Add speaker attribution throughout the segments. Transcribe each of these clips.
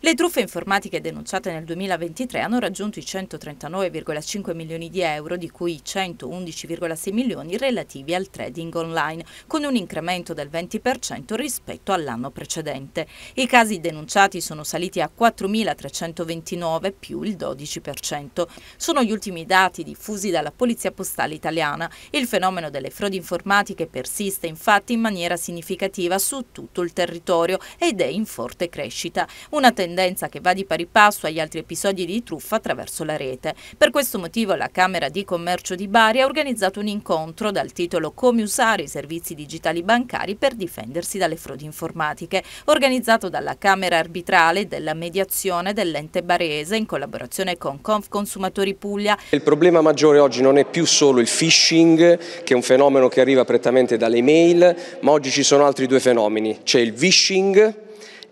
Speaker 1: Le truffe informatiche denunciate nel 2023 hanno raggiunto i 139,5 milioni di euro, di cui 111,6 milioni relativi al trading online, con un incremento del 20% rispetto all'anno precedente. I casi denunciati sono saliti a 4.329 più il 12%. Sono gli ultimi dati diffusi dalla Polizia Postale Italiana. Il fenomeno delle frodi informatiche persiste infatti in maniera significativa su tutto il territorio ed è in forte crescita. Una tendenza tendenza che va di pari passo agli altri episodi di truffa attraverso la rete. Per questo motivo la Camera di Commercio di Bari ha organizzato un incontro dal titolo Come usare i servizi digitali bancari per difendersi dalle frodi informatiche, organizzato dalla Camera Arbitrale della Mediazione dell'ente barese in collaborazione con Conf Consumatori Puglia. Il
Speaker 2: problema maggiore oggi non è più solo il phishing, che è un fenomeno che arriva prettamente dalle mail, ma oggi ci sono altri due fenomeni. C'è il vishing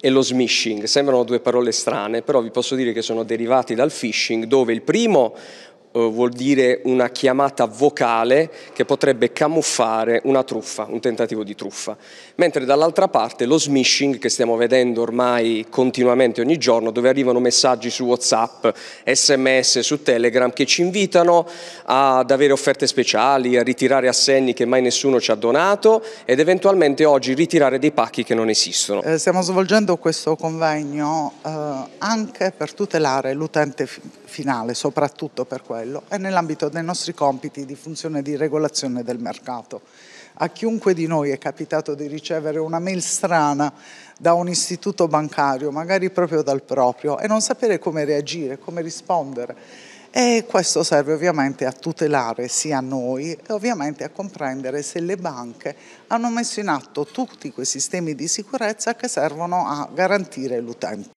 Speaker 2: e lo smishing. Sembrano due parole strane, però vi posso dire che sono derivati dal phishing, dove il primo eh, vuol dire una chiamata vocale che potrebbe camuffare una truffa, un tentativo di truffa. Mentre dall'altra parte lo smishing che stiamo vedendo ormai continuamente ogni giorno, dove arrivano messaggi su WhatsApp, sms, su Telegram che ci invitano ad avere offerte speciali, a ritirare assegni che mai nessuno ci ha donato ed eventualmente oggi ritirare dei pacchi che non esistono. Eh,
Speaker 3: stiamo svolgendo questo convegno eh, anche per tutelare l'utente finale, soprattutto per quello quello è nell'ambito dei nostri compiti di funzione di regolazione del mercato. A chiunque di noi è capitato di ricevere una mail strana da un istituto bancario, magari proprio dal proprio, e non sapere come reagire, come rispondere. E questo serve ovviamente a tutelare sia noi e ovviamente a comprendere se le banche hanno messo in atto tutti quei sistemi di sicurezza che servono a garantire l'utente.